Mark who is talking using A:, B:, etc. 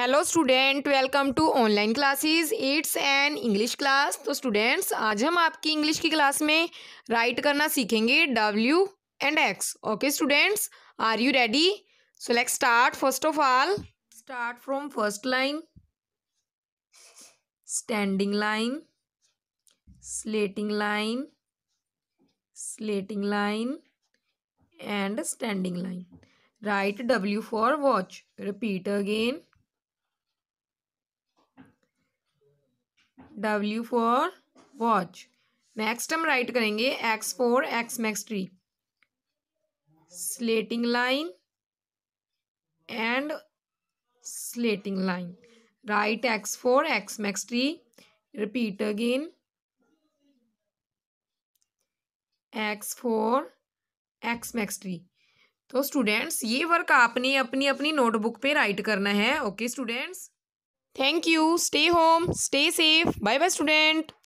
A: Hello student welcome to online classes it's an English class तो students आज हम आपकी इंग्लिश की क्लास में राइट करना सीखेंगे W and X okay students are you ready so let's start first of all start from first line standing line slanting line slanting line and standing line write W for watch repeat again W for watch next हम write करेंगे X for X max three slanting line and slanting line write X for X max three repeat again X for X max three तो students ये work आपने अपनी अपनी notebook पे write करना है okay okay, students Thank you. Stay home. Stay safe. Bye bye, student.